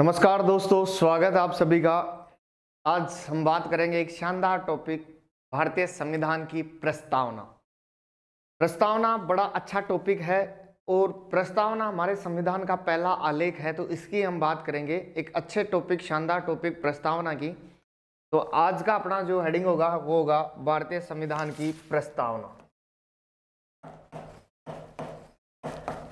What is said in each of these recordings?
नमस्कार दोस्तों स्वागत है आप सभी का आज हम बात करेंगे एक शानदार टॉपिक भारतीय संविधान की प्रस्तावना प्रस्तावना बड़ा अच्छा टॉपिक है और प्रस्तावना हमारे संविधान का पहला आलेख है तो इसकी हम बात करेंगे एक अच्छे टॉपिक शानदार टॉपिक प्रस्तावना की तो आज का अपना जो हेडिंग होगा वो होगा भारतीय संविधान की प्रस्तावना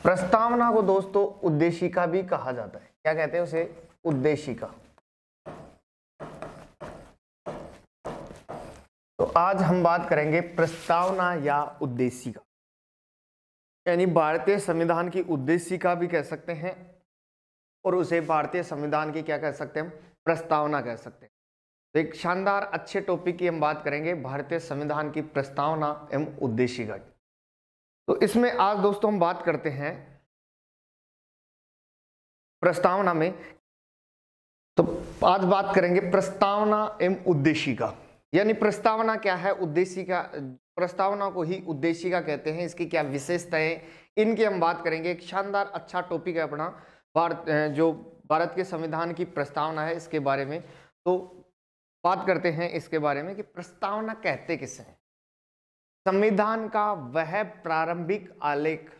प्रस्तावना को दोस्तों उद्देशिका भी कहा जाता है क्या कहते हैं उसे उद्देशिका तो आज हम बात करेंगे प्रस्तावना या उद्देशिका यानी भारतीय संविधान की उद्देशिका भी कह सकते हैं और उसे भारतीय संविधान की क्या कह सकते हैं प्रस्तावना कह सकते हैं तो एक शानदार अच्छे टॉपिक की हम बात करेंगे भारतीय संविधान की प्रस्तावना एवं उद्देशिका की तो इसमें आज दोस्तों हम बात करते हैं प्रस्तावना में तो आज बात करेंगे प्रस्तावना एवं का यानी प्रस्तावना क्या है का प्रस्तावना को ही का कहते हैं इसकी क्या विशेषताएं इनकी हम बात करेंगे एक शानदार अच्छा टॉपिक है अपना भारत जो भारत के संविधान की प्रस्तावना है इसके बारे में तो बात करते हैं इसके बारे में कि प्रस्तावना कहते किसे संविधान का वह प्रारंभिक आलेख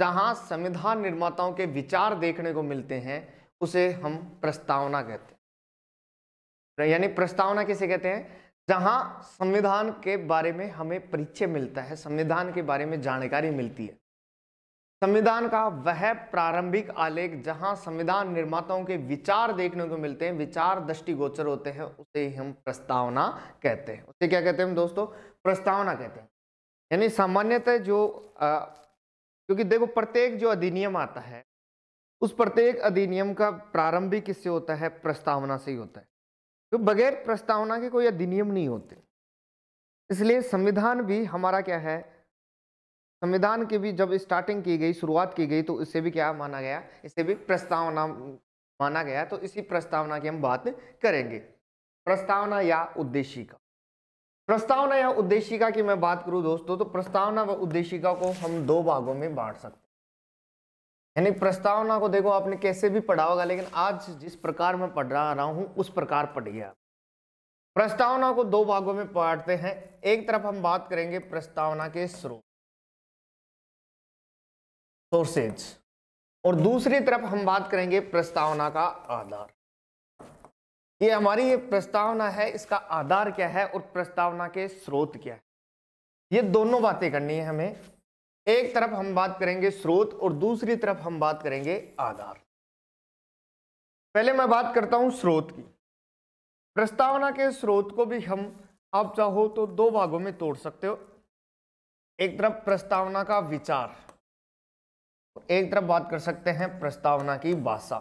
जहां संविधान निर्माताओं के विचार देखने को मिलते हैं उसे हम प्रस्तावना कहते हैं यानी प्रस्तावना किसे कहते हैं जहां संविधान के बारे में हमें परिचय मिलता है संविधान के बारे में जानकारी मिलती है संविधान का वह प्रारंभिक आलेख जहां संविधान निर्माताओं के विचार देखने को मिलते हैं विचार दृष्टिगोचर होते हैं उसे हम प्रस्तावना कहते हैं उसे क्या कहते हैं हम दोस्तों प्रस्तावना कहते हैं यानी सामान्यतः जो आ, क्योंकि देखो प्रत्येक जो अधिनियम आता है उस प्रत्येक अधिनियम का प्रारंभ भी किससे होता है प्रस्तावना से ही होता है तो बगैर प्रस्तावना के कोई अधिनियम नहीं होते इसलिए संविधान भी हमारा क्या है संविधान की भी जब स्टार्टिंग की गई शुरुआत की गई तो इससे भी क्या माना गया इसे भी प्रस्तावना माना गया तो इसी प्रस्तावना की हम बात करेंगे प्रस्तावना या उद्देश्य का प्रस्तावना या उद्देशिका की मैं बात करूं दोस्तों तो प्रस्तावना व उद्देशिका को हम दो भागों में बांट सकते हैं यानी प्रस्तावना को देखो आपने कैसे भी पढ़ा होगा लेकिन आज जिस प्रकार मैं पढ़ रहा रहा हूं उस प्रकार पढ़िए प्रस्तावना को दो भागों में बांटते हैं एक तरफ हम बात करेंगे प्रस्तावना के स्रोत सोर्सेज और दूसरी तरफ हम बात करेंगे प्रस्तावना का आधार ये हमारी ये प्रस्तावना है इसका आधार क्या है और प्रस्तावना के स्रोत क्या है ये दोनों बातें करनी है हमें एक तरफ हम बात करेंगे स्रोत और दूसरी तरफ हम बात करेंगे आधार पहले मैं बात करता हूं स्रोत की प्रस्तावना के स्रोत को भी हम आप चाहो तो दो भागों में तोड़ सकते हो एक तरफ प्रस्तावना का विचार एक तरफ बात कर सकते हैं प्रस्तावना की भाषा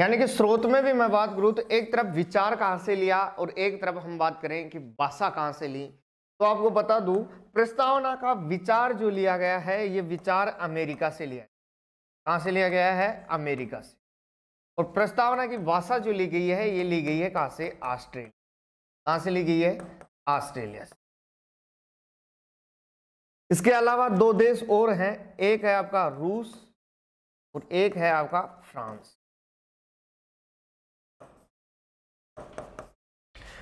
यानी कि स्रोत में भी मैं बात करूँ तो एक तरफ विचार कहाँ से लिया और एक तरफ हम बात करें कि भाषा कहाँ से ली तो आपको बता दूं प्रस्तावना का विचार जो लिया गया है ये विचार अमेरिका से लिया कहाँ से लिया गया है अमेरिका से और प्रस्तावना की भाषा जो ली गई है ये ली गई है कहाँ से ऑस्ट्रेलिया कहाँ से ली गई है ऑस्ट्रेलिया से इसके अलावा दो देश और हैं एक है आपका रूस और एक है आपका फ्रांस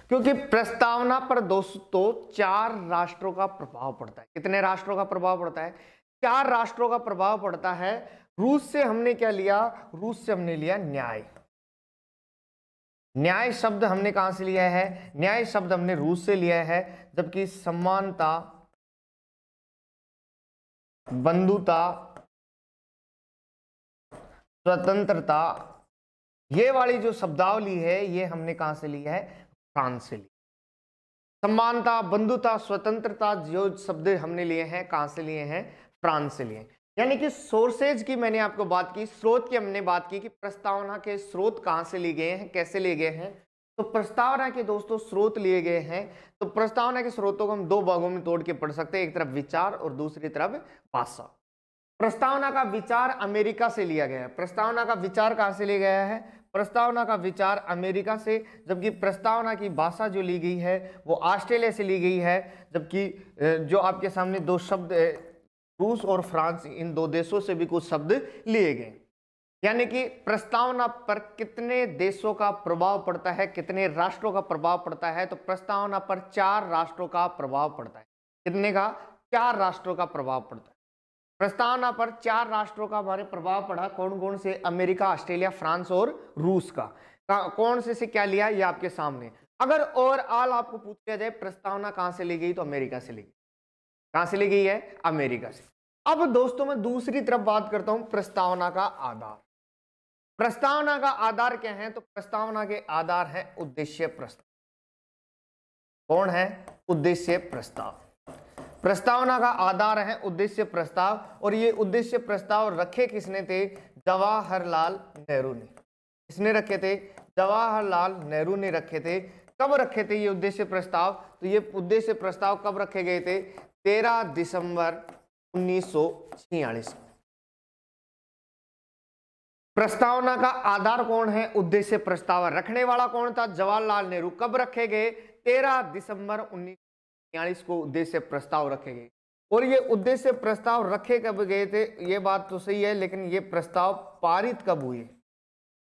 क्योंकि प्रस्तावना पर दोस्तों तो चार राष्ट्रों का प्रभाव पड़ता है कितने राष्ट्रों का प्रभाव पड़ता है चार राष्ट्रों का प्रभाव पड़ता है रूस से हमने क्या लिया रूस से हमने लिया न्याय न्याय शब्द हमने कहां से लिया है न्याय शब्द हमने रूस से लिया है जबकि समानता बंधुता स्वतंत्रता ये वाली जो शब्दावली है ये हमने कहाँ से लिया है फ्रांस से ली समानता बंधुता स्वतंत्रता जो शब्द हमने लिए हैं कहां से लिए हैं फ्रांस से लिए यानी कि सोर्सेज की मैंने आपको बात की स्रोत की हमने बात की कि प्रस्तावना के स्रोत कहाँ से लिए गए हैं कैसे लिए गए हैं तो प्रस्तावना के दोस्तों स्रोत लिए गए हैं तो प्रस्तावना के स्रोतों को हम दो भागों में तोड़ के पढ़ सकते हैं एक तरफ विचार और दूसरी तरफ भाषा प्रस्तावना का विचार अमेरिका से लिया गया है प्रस्तावना का विचार कहाँ से लिया गया है प्रस्तावना का विचार अमेरिका से जबकि प्रस्तावना की भाषा जो ली गई है वो ऑस्ट्रेलिया से ली गई है जबकि जो आपके सामने दो शब्द रूस और फ्रांस इन दो देशों से भी कुछ शब्द लिए गए यानी कि प्रस्तावना पर कितने देशों का प्रभाव पड़ता है कितने राष्ट्रों का प्रभाव पड़ता है तो प्रस्तावना पर चार राष्ट्रों का प्रभाव पड़ता है कितने का चार राष्ट्रों का प्रभाव पड़ता है प्रस्तावना पर चार राष्ट्रों का हमारे प्रभाव पड़ा कौन कौन से अमेरिका ऑस्ट्रेलिया फ्रांस और रूस का कौन से से क्या लिया ये आपके सामने अगर ओवरऑल आपको पूछ लिया जाए प्रस्तावना कहाँ से ली गई तो अमेरिका से ली गई कहाँ से ली गई है अमेरिका से अब दोस्तों मैं दूसरी तरफ बात करता हूं प्रस्तावना का आधार प्रस्तावना का आधार क्या है तो प्रस्तावना के आधार है उद्देश्य प्रस्ताव कौन है उद्देश्य प्रस्ताव प्रस्तावना का आधार है उद्देश्य प्रस्ताव और ये उद्देश्य प्रस्ताव रखे किसने थे जवाहरलाल नेहरू ने किसने रखे थे जवाहरलाल नेहरू ने रखे थे कब रखे थे ये उद्देश्य प्रस्ताव तो ये उद्देश्य प्रस्ताव कब रखे गए थे तेरह दिसंबर उन्नीस प्रस्तावना का आधार कौन है उद्देश्य प्रस्ताव रखने वाला कौन था जवाहरलाल नेहरू कब रखे गए 13 दिसंबर उन्नीस यानी इसको उद्देश्य प्रस्ताव रखे गए और ये उद्देश्य प्रस्ताव रखे कब गए थे ये बात तो सही है लेकिन ये प्रस्ताव पारित कब हुए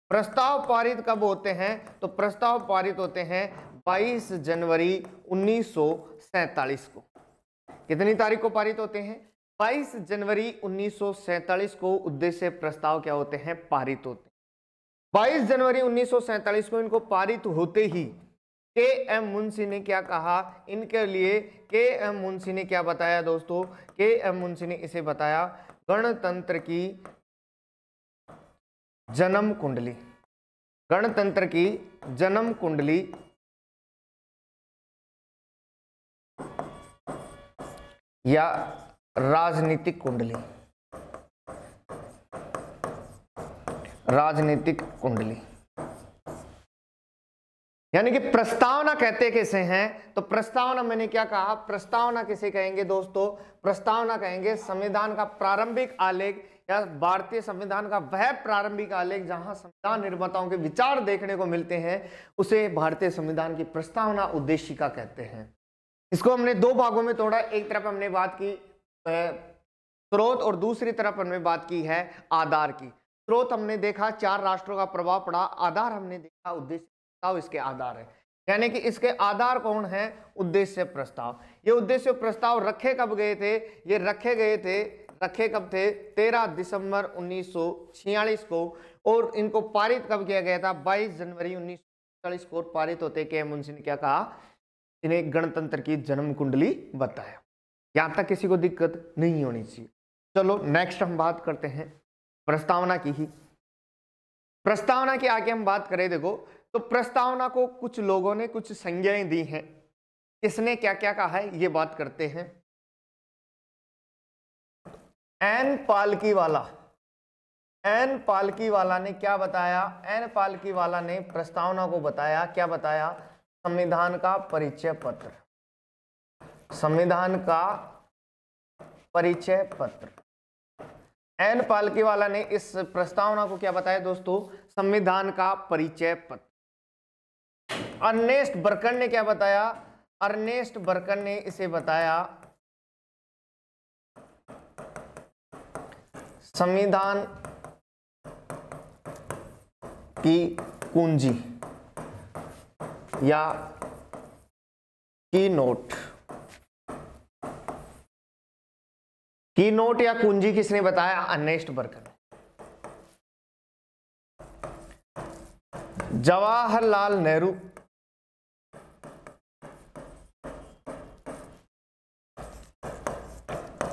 प्रस्ताव पारित कब होते हैं तो प्रस्ताव पारित होते हैं 22 जनवरी उन्नीस को कितनी तारीख को पारित होते हैं 22 जनवरी 1947 को उद्देश्य प्रस्ताव क्या होते हैं पारित होते हैं 22 जनवरी 1947 को इनको पारित होते ही के एम मुंशी ने क्या कहा इनके लिए के एम मुंशी ने क्या बताया दोस्तों के एम मुंशी ने इसे बताया गणतंत्र की जन्म कुंडली गणतंत्र की जन्म कुंडली या राजनीतिक कुंडली राजनीतिक कुंडली यानी कि प्रस्तावना कहते किसे हैं तो प्रस्तावना मैंने क्या कहा प्रस्तावना किसे कहेंगे दोस्तों प्रस्तावना कहेंगे संविधान का प्रारंभिक आलेख या भारतीय संविधान का वह प्रारंभिक आलेख जहां संविधान निर्माताओं के विचार देखने को मिलते हैं उसे भारतीय संविधान की प्रस्तावना उद्देशिका कहते हैं इसको हमने दो भागों में तोड़ा एक तरफ हमने बात की स्रोत और दूसरी तरफ हमने बात की है आधार की स्रोत हमने देखा चार राष्ट्रों का प्रभाव पड़ा आधार हमने देखा उद्देश्य प्रस्ताव इसके आधार है यानी कि इसके आधार कौन है उद्देश्य प्रस्ताव ये उद्देश्य प्रस्ताव रखे कब गए थे ये रखे गए थे रखे कब थे 13 दिसंबर 1946 को और इनको पारित कब किया गया था 22 जनवरी उन्नीस को पारित होते के मुंशी ने क्या कहा इन्हें गणतंत्र की जन्म कुंडली बताया यहां तक किसी को दिक्कत नहीं होनी चाहिए चलो नेक्स्ट हम बात करते हैं प्रस्तावना की ही प्रस्तावना की आगे हम बात करें देखो तो प्रस्तावना को कुछ लोगों ने कुछ संज्ञाएं दी हैं किसने क्या क्या कहा है ये बात करते हैं एन पालकी वाला एन पालकी वाला ने क्या बताया एन पालकी वाला ने प्रस्तावना को बताया क्या बताया संविधान का परिचय पत्र संविधान का परिचय पत्र एन पालकी वाला ने इस प्रस्तावना को क्या बताया दोस्तों संविधान का परिचय पत्र अर्नेस्ट बर्कन ने क्या बताया अर्नेस्ट बर्कन ने इसे बताया संविधान की कुंजी या की नोट की नोट या कुंजी किसने बताया अनेस्ट बर्कन जवाहरलाल नेहरू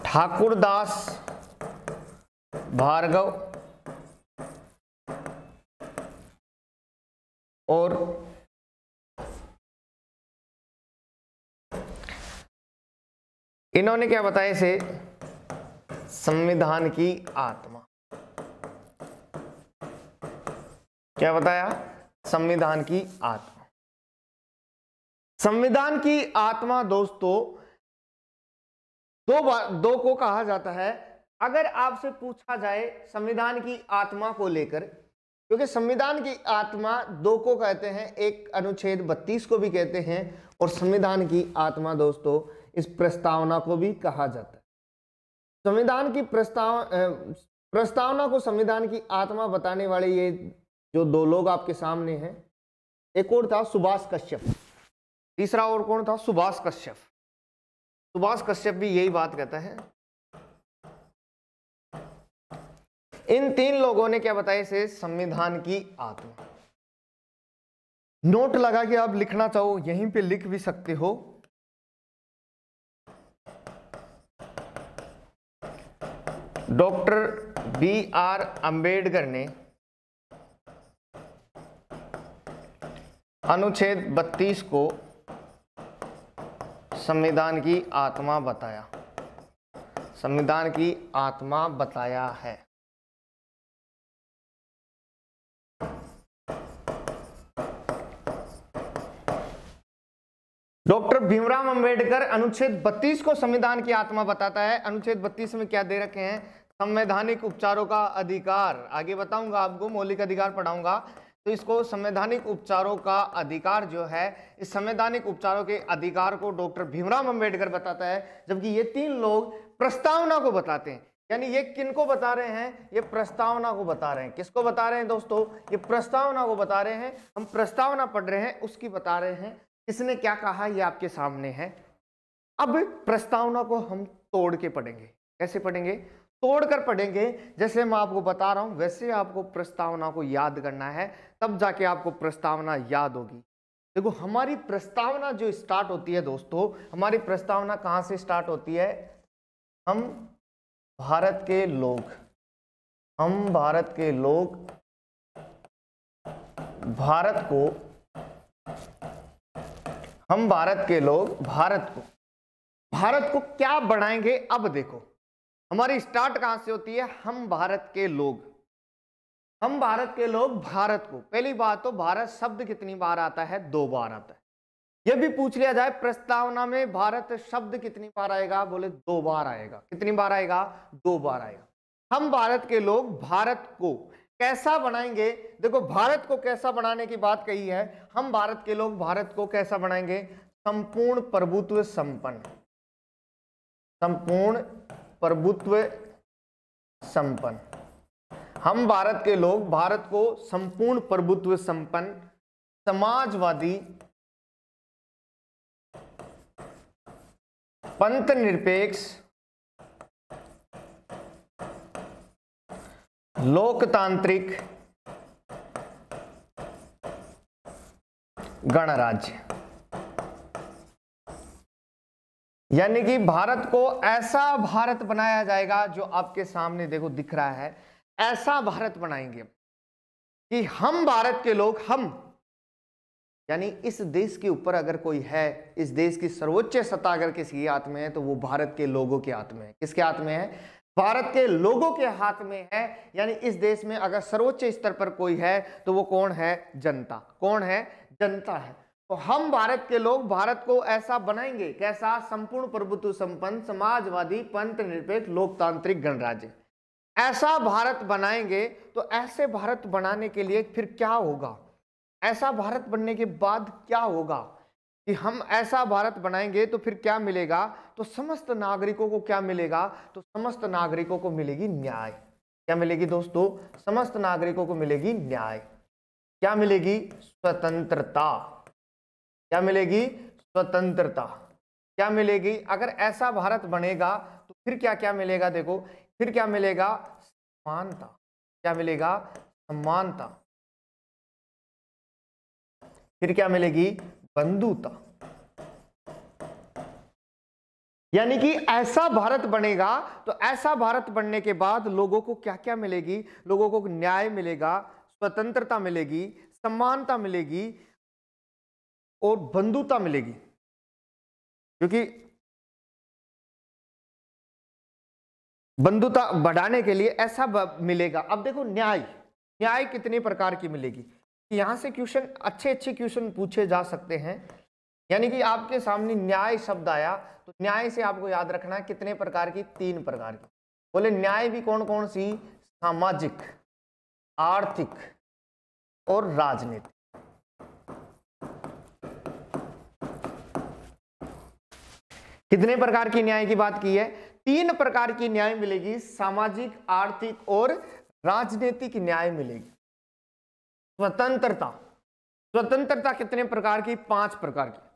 ठाकुरदास भार्गव और इन्होंने क्या बताया इसे संविधान की आत्मा क्या बताया संविधान की आत्मा संविधान की आत्मा दोस्तों दो दो को कहा जाता है अगर आपसे पूछा जाए संविधान की आत्मा को लेकर क्योंकि संविधान की आत्मा दो को कहते हैं एक अनुच्छेद 32 को भी कहते हैं और संविधान की आत्मा दोस्तों इस प्रस्तावना को भी कहा जाता है संविधान की प्रस्ताव प्रस्तावना को संविधान की आत्मा बताने वाले ये जो दो लोग आपके सामने हैं एक और था सुभाष कश्यप तीसरा और कौन था सुभाष कश्यप सुभाष कश्यप भी यही बात कहता है इन तीन लोगों ने क्या बताया इसे संविधान की आत्मा नोट लगा के आप लिखना चाहो यहीं पे लिख भी सकते हो डॉक्टर बी आर अंबेडकर ने अनुच्छेद 32 को संविधान की आत्मा बताया संविधान की आत्मा बताया है डॉक्टर भीमराव अंबेडकर अनुच्छेद 32 को संविधान की आत्मा बताता है अनुच्छेद 32 में क्या दे रखे हैं संवैधानिक उपचारों का अधिकार आगे बताऊंगा आपको मौलिक अधिकार पढ़ाऊंगा तो इसको संवैधानिक उपचारों का अधिकार जो है इस संवैधानिक उपचारों के अधिकार को डॉक्टर भीमराव अंबेडकर बताता है जबकि ये तीन लोग प्रस्तावना को बताते हैं यानी ये किनको बता रहे हैं ये प्रस्तावना को बता रहे हैं किसको बता रहे हैं दोस्तों ये प्रस्तावना को बता रहे हैं हम प्रस्तावना पढ़ रहे हैं उसकी बता रहे हैं किसने क्या कहा ये आपके सामने है अब प्रस्तावना को हम तोड़ के पढ़ेंगे कैसे पढ़ेंगे तोड़कर पढ़ेंगे जैसे मैं आपको बता रहा हूं वैसे आपको प्रस्तावना को याद करना है तब जाके आपको प्रस्तावना याद होगी देखो हमारी प्रस्तावना जो स्टार्ट होती है दोस्तों हमारी प्रस्तावना कहां से स्टार्ट होती है हम भारत के लोग हम भारत के लोग भारत को हम भारत के लोग भारत को भारत को क्या बनाएंगे अब देखो हमारी स्टार्ट कहां से होती है हम भारत के लोग हम भारत के लोग भारत को पहली बात तो भारत शब्द कितनी बार आता है दो बार आता है यह भी पूछ लिया जाए प्रस्तावना में भारत शब्द कितनी बार आएगा बोले दो बार आएगा कितनी बार आएगा दो बार आएगा हम भारत के लोग भारत को कैसा बनाएंगे देखो भारत को कैसा बनाने की बात कही है हम भारत के लोग भारत को कैसा बनाएंगे संपूर्ण प्रभुत्व संपन्न संपूर्ण प्रभुत्व संपन्न हम भारत के लोग भारत को संपूर्ण प्रभुत्व संपन्न समाजवादी पंथ निरपेक्ष लोकतांत्रिक गणराज्य यानी कि भारत को ऐसा भारत बनाया जाएगा जो आपके सामने देखो दिख रहा है ऐसा भारत बनाएंगे कि हम भारत के लोग हम यानी इस देश के ऊपर अगर कोई है इस देश की सर्वोच्च सत्ता अगर किसी के हाथ में है तो वो भारत के लोगों के हाथ में है किसके हाथ में है भारत के लोगों के हाथ में है यानी इस देश में अगर सर्वोच्च स्तर पर कोई है तो वो कौन है जनता कौन है जनता है तो हम भारत के लोग भारत को ऐसा बनाएंगे कैसा संपूर्ण प्रभुत्व संपन्न समाजवादी पंथ निरपेक्ष लोकतांत्रिक गणराज्य ऐसा भारत बनाएंगे तो ऐसे भारत बनाने के लिए फिर क्या होगा ऐसा भारत बनने के बाद क्या होगा कि हम ऐसा भारत बनाएंगे तो फिर क्या मिलेगा तो समस्त नागरिकों को क्या मिलेगा तो समस्त नागरिकों को मिलेगी न्याय क्या मिलेगी दोस्तों समस्त नागरिकों को मिलेगी न्याय क्या मिलेगी स्वतंत्रता क्या मिलेगी स्वतंत्रता क्या मिलेगी अगर ऐसा भारत बनेगा तो फिर क्या क्या मिलेगा देखो फिर क्या मिलेगा समानता क्या मिलेगा समानता फिर क्या मिलेगी बंधुता यानी कि ऐसा भारत बनेगा तो ऐसा भारत बनने के बाद लोगों को क्या क्या मिलेगी लोगों को न्याय मिलेगा स्वतंत्रता मिलेगी समानता मिलेगी और बंधुता मिलेगी क्योंकि बंधुता बढ़ाने के लिए ऐसा मिलेगा अब देखो न्याय न्याय कितने प्रकार की मिलेगी यहां से क्वेश्चन अच्छे अच्छे क्वेश्चन पूछे जा सकते हैं यानी कि आपके सामने न्याय शब्द आया तो न्याय से आपको याद रखना है कितने प्रकार की तीन प्रकार की बोले न्याय भी कौन कौन सी सामाजिक आर्थिक और राजनीतिक कितने प्रकार की न्याय की बात की है तीन प्रकार की न्याय मिलेगी सामाजिक आर्थिक और राजनीतिक न्याय मिलेगी स्वतंत्रता स्वतंत्रता कितने प्रकार की पांच प्रकार की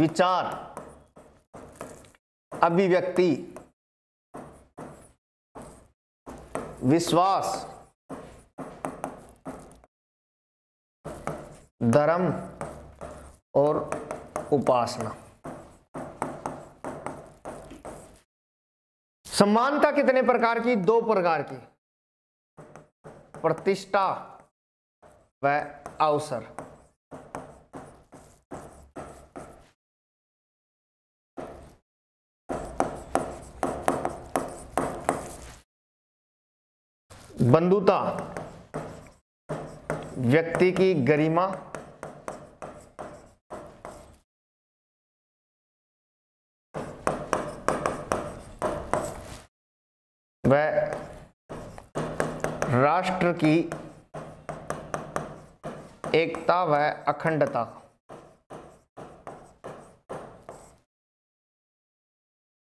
विचार अभिव्यक्ति विश्वास धर्म और उपासना समानता कितने प्रकार की दो प्रकार की प्रतिष्ठा व अवसर बंधुता व्यक्ति की गरिमा वह राष्ट्र की एकता व अखंडता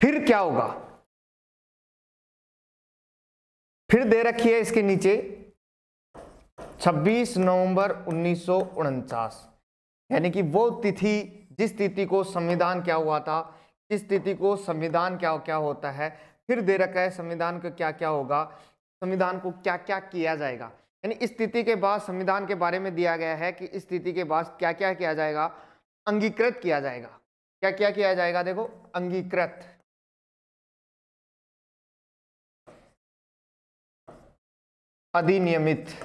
फिर क्या होगा फिर दे रखी है इसके नीचे 26 नवंबर उन्नीस यानी कि वो तिथि जिस तिथि को संविधान क्या हुआ था जिस तिथि को संविधान क्या क्या होता है फिर दे रखा है संविधान का क्या क्या होगा संविधान को क्या क्या किया जाएगा यानी स्थिति के बाद संविधान के बारे में दिया गया है कि स्थिति के बाद क्या क्या किया जाएगा अंगीकृत किया जाएगा क्या क्या किया जाएगा देखो अंगीकृत अधिनियमित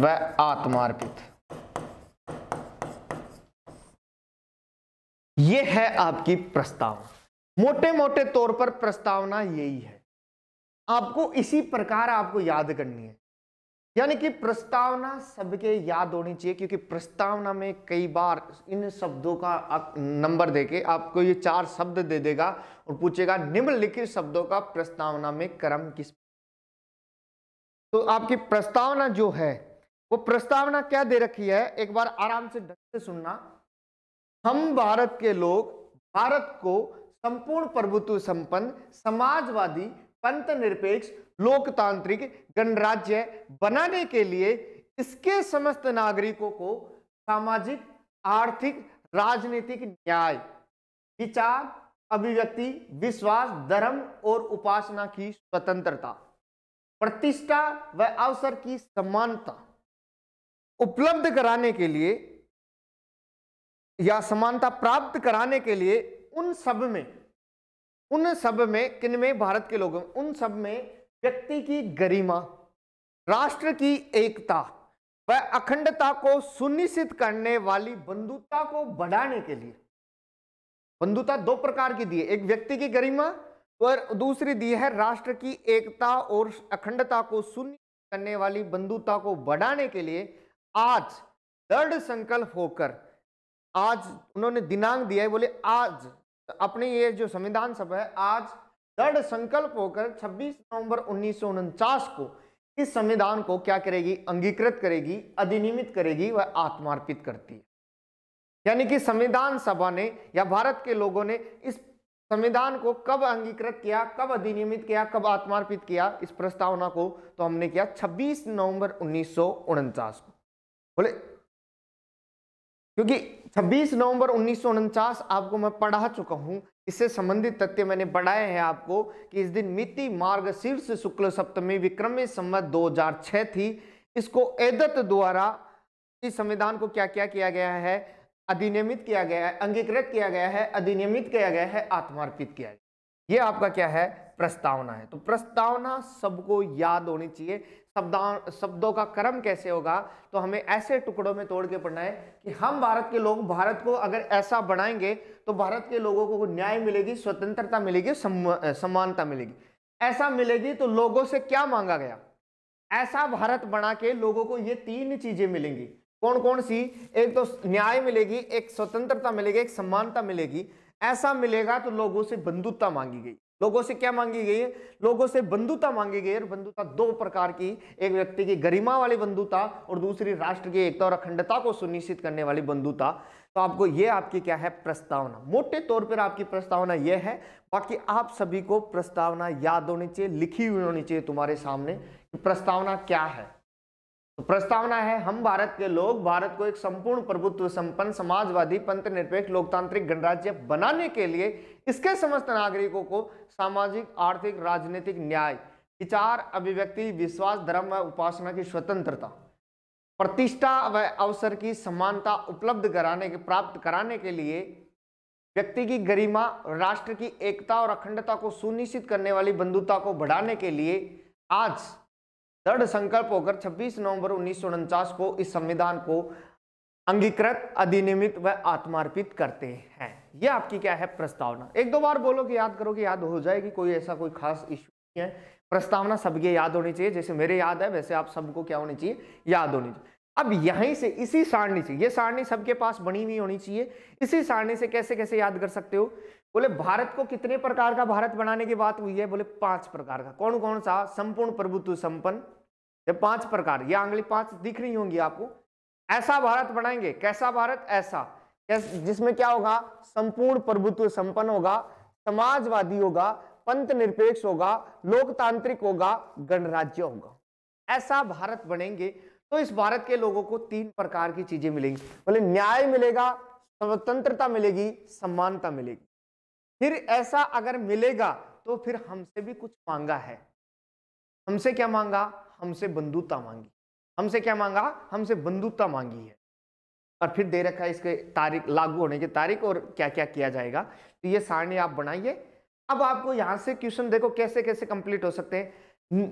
व आत्मार्पित यह है आपकी प्रस्तावना मोटे मोटे तौर पर प्रस्तावना यही है आपको इसी प्रकार आपको याद करनी है यानी कि प्रस्तावना सबके याद होनी चाहिए क्योंकि प्रस्तावना में कई बार इन शब्दों का आप नंबर देके आपको ये चार शब्द दे देगा और पूछेगा निम्नलिखित शब्दों का प्रस्तावना में क्रम किस तो आपकी प्रस्तावना जो है वो प्रस्तावना क्या दे रखी है एक बार आराम से ढंग से सुनना हम भारत के लोग भारत को संपूर्ण प्रभुत्व संपन्न समाजवादी पंथ निरपेक्ष लोकतांत्रिक गणराज्य बनाने के लिए इसके समस्त नागरिकों को सामाजिक आर्थिक राजनीतिक न्याय विचार अभिव्यक्ति विश्वास धर्म और उपासना की स्वतंत्रता प्रतिष्ठा व अवसर की समानता उपलब्ध कराने के लिए या समानता प्राप्त कराने के लिए उन सब में उन सब में किन में भारत के लोगों उन सब में व्यक्ति की गरिमा राष्ट्र की एकता व अखंडता को सुनिश्चित करने वाली बंधुता को बढ़ाने के लिए बंधुता दो प्रकार की दी है एक व्यक्ति की गरिमा और दूसरी दी है राष्ट्र की एकता और अखंडता को सुनिश्चित करने वाली बंधुता को बढ़ाने के लिए आज दृढ़ संकल्प होकर आज उन्होंने दिनांक दिया है बोले आज तो अपने ये जो संविधान सभा है आज दृढ़ संकल्प होकर 26 नवंबर उन्नीस को इस संविधान को क्या करेगी अंगीकृत करेगी अधिनियमित करेगी वह आत्मार्पित करती है यानी कि संविधान सभा ने या भारत के लोगों ने इस संविधान को कब अंगीकृत किया कब अधिनियमित किया कब आत्मार्पित किया इस प्रस्तावना को तो हमने किया 26 नवंबर उन्नीस को बोले क्योंकि छब्बीस नवंबर उन्नीस आपको मैं पढ़ा चुका हूँ इससे संबंधित तथ्य मैंने बढ़ाए हैं आपको कि इस दिन मिति मार्ग शीर्ष शुक्ल सप्तमी विक्रमी संवत 2006 थी इसको एदत द्वारा इस संविधान को क्या क्या किया गया है अधिनियमित किया गया है अंगीकृत किया गया है अधिनियमित किया गया है आत्मार्पित किया गया ये आपका क्या है प्रस्तावना है तो प्रस्तावना सबको याद होनी चाहिए शब्दों शब्दों का क्रम कैसे होगा तो हमें ऐसे टुकड़ों में तोड़ के पढ़ना है कि हम भारत के लोग भारत को अगर ऐसा बनाएंगे तो भारत के लोगों को न्याय मिलेगी स्वतंत्रता मिलेगी समानता मिलेगी ऐसा मिलेगी तो लोगों से क्या मांगा गया ऐसा भारत बना के लोगों को ये तीन चीजें मिलेंगी कौन कौन सी एक तो न्याय मिलेगी एक स्वतंत्रता मिलेगी एक समानता मिलेगी ऐसा मिलेगा तो लोगों से बंधुता मांगी गई लोगों से क्या मांगी गई है लोगों से बंधुता मांगी गई है बंधुता दो प्रकार की एक व्यक्ति की गरिमा वाली बंधुता और दूसरी राष्ट्र की एकता और अखंडता को सुनिश्चित करने वाली बंधुता तो आपको ये आपकी क्या है प्रस्तावना मोटे तौर पर आपकी प्रस्तावना यह है बाकी आप सभी को प्रस्तावना याद होनी चाहिए लिखी हुई होनी चाहिए तुम्हारे सामने कि प्रस्तावना क्या है तो प्रस्तावना है हम भारत के लोग भारत को एक संपूर्ण प्रभुत्व संपन्न समाजवादी पंथ निरपेक्ष लोकतांत्रिक गणराज्य बनाने के लिए इसके समस्त नागरिकों को सामाजिक आर्थिक राजनीतिक न्याय विचार अभिव्यक्ति विश्वास धर्म व उपासना की स्वतंत्रता प्रतिष्ठा व अवसर की समानता उपलब्ध कराने के प्राप्त कराने के लिए व्यक्ति की गरिमा राष्ट्र की एकता और अखंडता को सुनिश्चित करने वाली बंधुता को बढ़ाने के लिए आज दृढ़ संकल्प होकर 26 नवंबर उन्नीस को इस संविधान को अंगीकृत अधिनियमित व आत्मार्पित करते हैं यह आपकी क्या है प्रस्तावना एक दो बार बोलो कि याद करो कि याद हो जाएगी कोई ऐसा कोई खास इश्यू नहीं है प्रस्तावना सबके याद होनी चाहिए जैसे मेरे याद है वैसे आप सबको क्या होनी चाहिए याद होनी चाहिए अब यहीं से इसी सारणी से ये सारणी सबके पास बनी हुई होनी चाहिए इसी सारणी से कैसे कैसे याद कर सकते हो बोले भारत को कितने प्रकार का भारत बनाने की बात हुई है बोले पांच प्रकार का कौन कौन सा संपूर्ण प्रभुत्व संपन्न ये पांच प्रकार ये आंगली पांच दिख रही होंगी आपको ऐसा भारत बनाएंगे कैसा भारत ऐसा जिसमें क्या होगा संपूर्ण प्रभुत्व संपन्न होगा समाजवादी होगा पंथ निरपेक्ष होगा लोकतांत्रिक होगा गणराज्य होगा ऐसा भारत बनेंगे तो इस भारत के लोगों को तीन प्रकार की चीजें मिलेंगी बोले न्याय मिलेगा स्वतंत्रता मिलेगी समानता मिलेगी फिर ऐसा अगर मिलेगा तो फिर हमसे भी कुछ मांगा है हमसे क्या मांगा हमसे बंधुता मांगी हमसे क्या मांगा हमसे बंधुता मांगी है और फिर दे रखा है इसके तारीख लागू होने की तारीख और क्या क्या किया जाएगा तो ये सारणी आप बनाइए अब आपको यहाँ से क्वेश्चन देखो कैसे कैसे कंप्लीट हो सकते हैं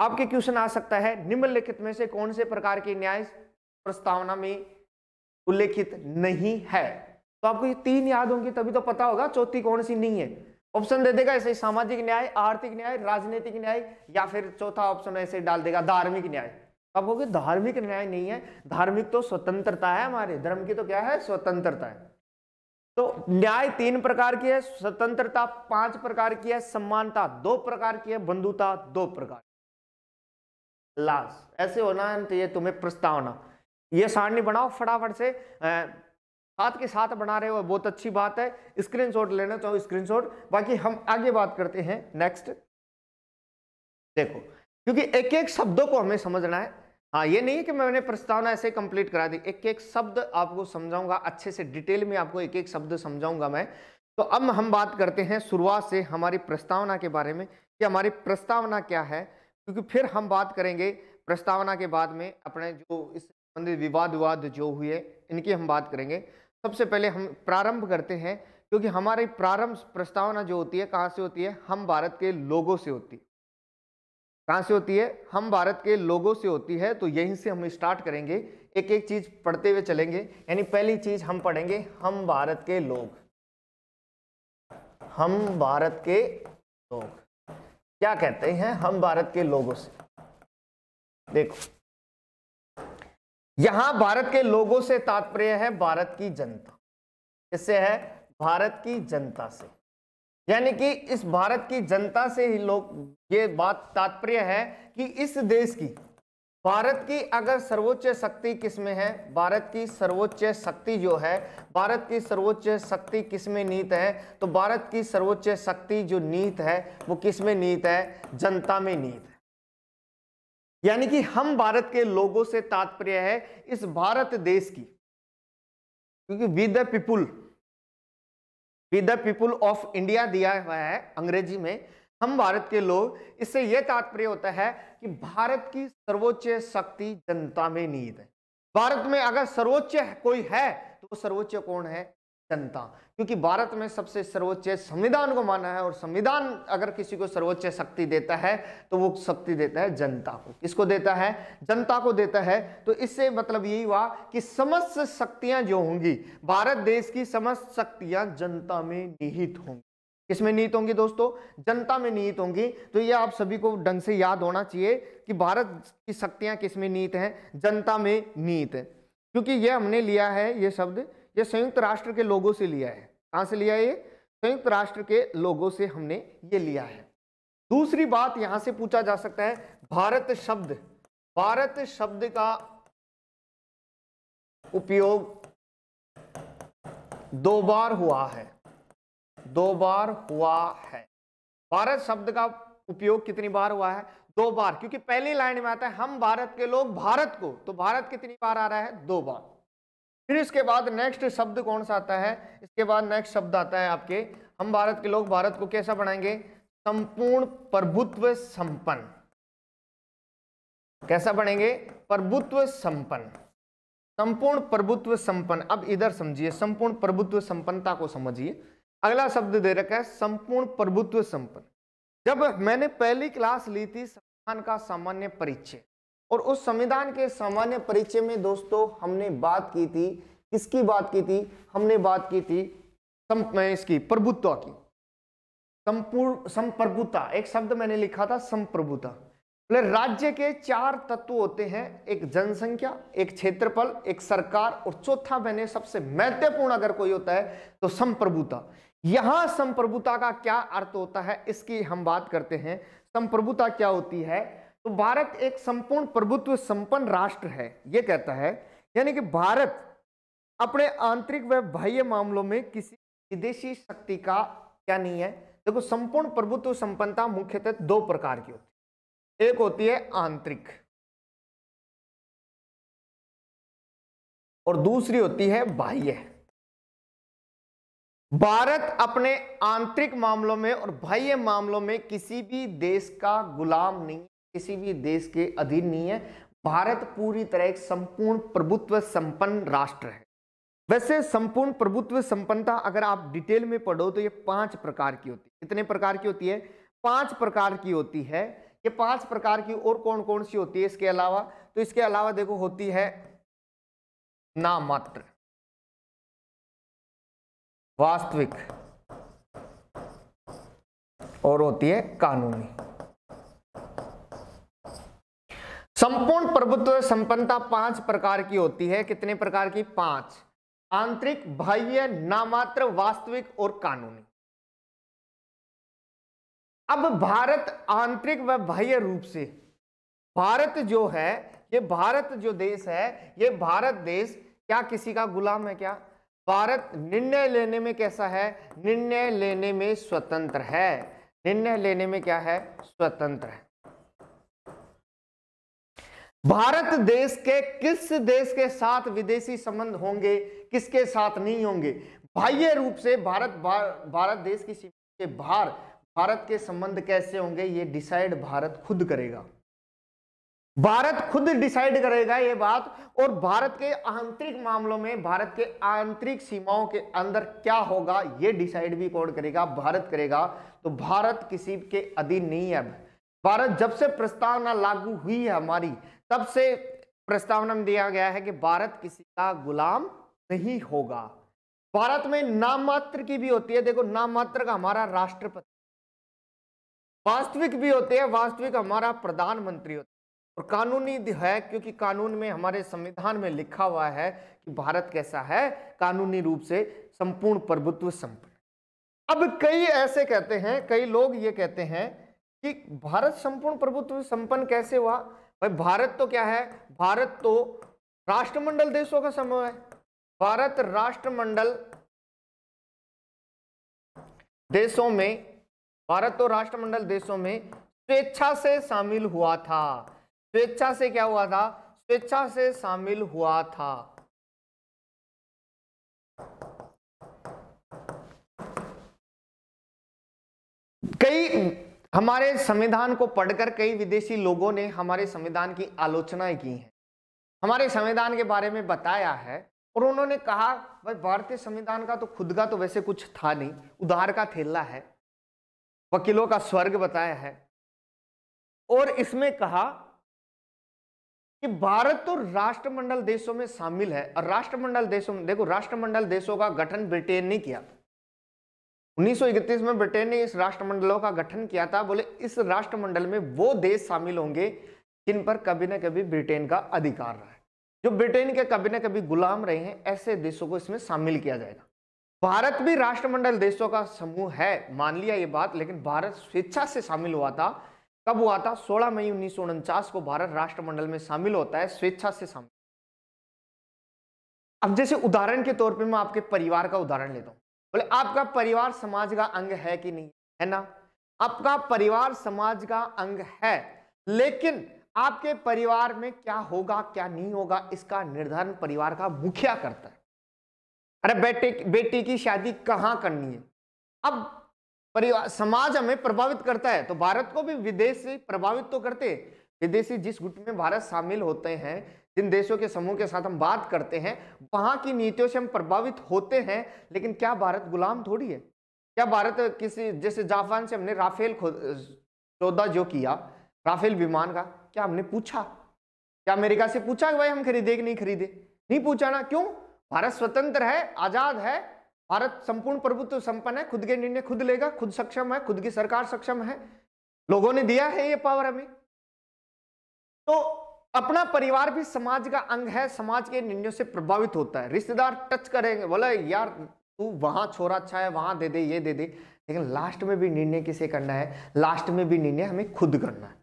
आपके क्वेश्चन आ सकता है निम्नलिखित में से कौन से प्रकार की न्याय प्रस्तावना में उल्लेखित नहीं है तो आपको ये तीन याद होंगी तभी तो पता होगा चौथी कौन सी नहीं है ऑप्शन दे देगा ऐसे सामाजिक न्याय आर्थिक न्याय राजनीतिक न्याय या फिर चौथा ऑप्शन ऐसे डाल देगा धार्मिक न्याय अब हो गया धार्मिक न्याय नहीं है धार्मिक तो स्वतंत्रता है हमारे धर्म की तो क्या है स्वतंत्रता है तो न्याय तीन प्रकार की है स्वतंत्रता पांच प्रकार की है समानता दो प्रकार की है बंधुता दो प्रकार लास्ट ऐसे होना चाहिए तुम्हें प्रस्तावना ये सारणी बनाओ फटाफट से साथ के साथ बना रहे हो बहुत अच्छी बात है स्क्रीनशॉट लेना चाहो स्क्रीनशॉट बाकी हम आगे बात करते हैं नेक्स्ट देखो क्योंकि एक एक शब्दों को हमें समझना है हाँ ये नहीं है कि मैंने प्रस्तावना ऐसे कंप्लीट करा दी एक एक शब्द आपको समझाऊंगा अच्छे से डिटेल में आपको एक एक शब्द समझाऊंगा मैं तो अब हम बात करते हैं शुरुआत से हमारी प्रस्तावना के बारे में कि हमारी प्रस्तावना क्या है क्योंकि फिर हम बात करेंगे प्रस्तावना के बाद में अपने जो इस संबंधित विवाद विवाद जो हुए इनकी हम बात करेंगे सबसे पहले हम प्रारंभ करते हैं क्योंकि हमारी प्रारंभ प्रस्तावना जो होती है कहाँ से होती है हम भारत के लोगों से होती है कहाँ से होती है हम भारत के लोगों से होती है तो यहीं से हम स्टार्ट करेंगे एक एक चीज पढ़ते हुए चलेंगे यानी पहली चीज हम पढ़ेंगे हम भारत के लोग हम भारत के लोग क्या कहते हैं हम भारत के लोगों से देखो यहां भारत के लोगों से तात्पर्य है भारत की जनता इससे है भारत की जनता से यानी कि इस भारत की जनता से ही लोग ये बात तात्पर्य है कि इस देश की भारत की अगर सर्वोच्च शक्ति किस में है भारत की सर्वोच्च शक्ति जो है भारत की सर्वोच्च शक्ति किस में नीत है तो भारत की सर्वोच्च शक्ति जो नीत है वो किसमें नीत है जनता में नीत है यानी कि हम भारत के लोगों से तात्पर्य है इस भारत देश की क्योंकि with the people with the people of India दिया हुआ है अंग्रेजी में हम भारत के लोग इससे यह तात्पर्य होता है कि भारत की सर्वोच्च शक्ति जनता में निहित है भारत में अगर सर्वोच्च कोई है तो वो सर्वोच्च कौन है जनता क्योंकि भारत में सबसे सर्वोच्च संविधान को माना है और संविधान अगर किसी को सर्वोच्च शक्ति देता है तो वो शक्ति देता है जनता को किसको देता है जनता को देता है तो इससे मतलब यही हुआ कि समस्त शक्तियां जो होंगी भारत देश की समस्त शक्तियां जनता में निहित होंगी किसमें निहित होंगी दोस्तों जनता में निहित होंगी तो ये आप सभी को ढंग से याद होना चाहिए कि भारत की शक्तियां किसमें नीत हैं जनता में नीत है क्योंकि ये हमने लिया है ये शब्द ये संयुक्त राष्ट्र के लोगों से लिया है कहाँ से लिया है ये संयुक्त राष्ट्र के लोगों से हमने ये लिया है दूसरी बात यहां से पूछा जा सकता है भारत शब्द भारत शब्द का उपयोग दो बार हुआ है दो बार हुआ है भारत शब्द का उपयोग कितनी बार हुआ है दो बार क्योंकि पहली लाइन में आता है हम भारत के लोग भारत को तो भारत कितनी बार आ रहा है दो बार फिर इसके बाद नेक्स्ट शब्द कौन सा आता है इसके बाद नेक्स्ट शब्द आता है आपके हम भारत के लोग भारत को कैसा बनाएंगे संपूर्ण प्रभुत्व संपन्न कैसा बनेंगे प्रभुत्व संपन्न संपूर्ण प्रभुत्व संपन्न अब इधर समझिए संपूर्ण प्रभुत्व संपन्नता को समझिए अगला शब्द दे रखा है संपूर्ण प्रभुत्व संपन्न जब मैंने पहली क्लास ली थी संस्थान का सामान्य परिचय और उस संविधान के सामान्य परिचय में दोस्तों हमने बात की थी किसकी बात की थी हमने बात की थी इसकी प्रभुत्व की संपूर्ण संप्रभुता एक शब्द मैंने लिखा था संप्रभुता बोले राज्य के चार तत्व होते हैं एक जनसंख्या एक क्षेत्रफल एक सरकार और चौथा मैंने सबसे महत्वपूर्ण अगर कोई होता है तो संप्रभुता यहां संप्रभुता का क्या अर्थ होता है इसकी हम बात करते हैं संप्रभुता क्या होती है तो भारत एक संपूर्ण प्रभुत्व संपन्न राष्ट्र है यह कहता है यानी कि भारत अपने आंतरिक व बाह्य मामलों में किसी विदेशी शक्ति का क्या नहीं है देखो संपूर्ण प्रभुत्व संपन्नता मुख्यतः दो प्रकार की होती है एक होती है आंतरिक और दूसरी होती है बाह्य भारत अपने आंतरिक मामलों में और बाह्य मामलों में किसी भी देश का गुलाम नहीं किसी भी देश के अधीन नहीं है भारत पूरी तरह एक संपूर्ण प्रभुत्व संपन्न राष्ट्र है वैसे संपूर्ण प्रभुत्व संपन्नता अगर आप डिटेल में पढ़ो तो ये पांच प्रकार की होती है कितने प्रकार की होती है पांच प्रकार की होती है ये पांच प्रकार की और कौन कौन सी होती है इसके अलावा तो इसके अलावा देखो होती है नामात्र वास्तविक और होती है कानूनी संपूर्ण प्रभुत्व संपन्नता पांच प्रकार की होती है कितने प्रकार की पांच आंतरिक बाह्य नामात्र वास्तविक और कानूनी अब भारत आंतरिक व बाह्य रूप से भारत जो है ये भारत जो देश है ये भारत देश क्या किसी का गुलाम है क्या भारत निर्णय लेने में कैसा है निर्णय लेने में स्वतंत्र है निर्णय लेने में क्या है स्वतंत्र है भारत देश के किस देश के साथ विदेशी संबंध होंगे किसके साथ नहीं होंगे बाह्य रूप से भारत भारत देश की सीमा के बाहर भारत के संबंध कैसे होंगे ये डिसाइड भारत खुद करेगा भारत खुद डिसाइड करेगा ये बात और भारत के आंतरिक मामलों में भारत के आंतरिक सीमाओं के अंदर क्या होगा ये डिसाइड भी कौन करेगा भारत करेगा तो भारत किसी के अधीन नहीं है भारत जब से प्रस्तावना लागू हुई है हमारी तब से प्रस्तावना में दिया गया है कि भारत किसी का गुलाम नहीं होगा भारत में नाम मात्र की भी होती है देखो नाम मात्र का हमारा राष्ट्रपति वास्तविक भी होते हैं वास्तविक हमारा प्रधानमंत्री होता है और कानूनी है क्योंकि कानून में हमारे संविधान में लिखा हुआ है कि भारत कैसा है कानूनी रूप से संपूर्ण प्रभुत्व संपन्न अब कई ऐसे कहते हैं कई लोग ये कहते हैं कि भारत संपूर्ण प्रभुत्व संपन्न कैसे हुआ भाई भारत तो क्या है भारत तो राष्ट्रमंडल देशों का समूह है भारत राष्ट्रमंडल देशों में भारत तो राष्ट्रमंडल देशों में स्वेच्छा से शामिल हुआ था स्वेच्छा से क्या हुआ था स्वेच्छा से शामिल हुआ था कई हमारे संविधान को पढ़कर कई विदेशी लोगों ने हमारे संविधान की आलोचनाएं की हैं हमारे संविधान के बारे में बताया है और उन्होंने कहा भाई भारतीय संविधान का तो खुद का तो वैसे कुछ था नहीं उधार का थेला है वकीलों का स्वर्ग बताया है और इसमें कहा कि भारत तो राष्ट्रमंडल देशों में शामिल है और राष्ट्रमंडल देशों में देखो राष्ट्रमंडल देशों का गठन ब्रिटेन ने किया था 1931 में ब्रिटेन ने इस राष्ट्रमंडलों का गठन किया था बोले इस राष्ट्रमंडल में वो देश शामिल होंगे जिन पर कभी ना कभी ब्रिटेन का अधिकार रहा है जो ब्रिटेन के कभी ना कभी गुलाम रहे हैं ऐसे देशों को इसमें शामिल किया जाएगा भारत भी राष्ट्रमंडल देशों का समूह है मान लिया ये बात लेकिन भारत स्वेच्छा से शामिल हुआ था कब हुआ था सोलह मई उन्नीस को भारत राष्ट्रमंडल में शामिल होता है स्वेच्छा से शामिल अब जैसे उदाहरण के तौर पर मैं आपके परिवार का उदाहरण लेता हूं बोले आपका परिवार समाज का अंग है कि नहीं है ना आपका परिवार समाज का अंग है लेकिन आपके परिवार में क्या होगा क्या नहीं होगा इसका निर्धारण परिवार का मुखिया करता है अरे बेटे बेटी की शादी कहाँ करनी है अब परिवार समाज हमें प्रभावित करता है तो भारत को भी विदेश से प्रभावित तो करते विदेशी जिस गुट में भारत शामिल होते हैं जिन देशों के समूह के साथ हम बात करते हैं वहाँ की नीतियों से हम प्रभावित होते हैं लेकिन क्या भारत गुलाम थोड़ी है क्या भारत किसी जैसे जापान से हमने राफेल सौदा जो किया राफेल विमान का क्या हमने पूछा क्या अमेरिका से पूछा कि भाई हम खरीदे कि नहीं खरीदे नहीं पूछा ना क्यों भारत स्वतंत्र है आजाद है भारत संपूर्ण प्रभुत्व संपन्न है खुद के निर्णय खुद लेगा खुद सक्षम है खुद की सरकार सक्षम है लोगों ने दिया है ये पावर हमें तो अपना परिवार भी समाज का अंग है समाज के निर्णयों से प्रभावित होता है रिश्तेदार टच करेंगे बोले यार तू वहां छोरा अच्छा है वहां दे दे ये दे दे लेकिन लास्ट में भी निर्णय किसे करना है लास्ट में भी निर्णय हमें खुद करना है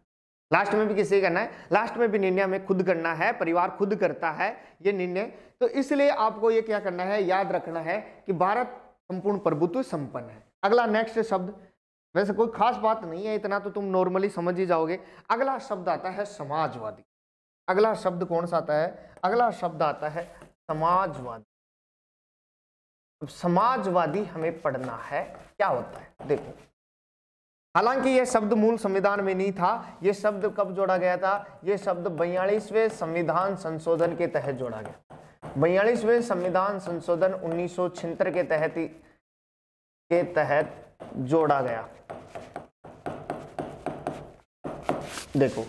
लास्ट में भी किसे करना है लास्ट में भी निर्णय हमें खुद करना है परिवार खुद करता है ये निर्णय तो इसलिए आपको ये क्या करना है याद रखना है कि भारत संपूर्ण प्रभुत्व संपन्न है अगला नेक्स्ट शब्द वैसे कोई खास बात नहीं है इतना तो तुम नॉर्मली समझ ही जाओगे अगला शब्द आता है समाजवादी अगला शब्द कौन सा आता है अगला शब्द आता है समाजवादी समाजवादी हमें पढ़ना है क्या होता है देखो हालांकि यह शब्द मूल संविधान में नहीं था यह शब्द कब जोड़ा गया था यह शब्द बयालीसवें संविधान संशोधन के तहत जोड़ा गया बयालीसवें संविधान संशोधन उन्नीस के तहत के तहत जोड़ा गया देखो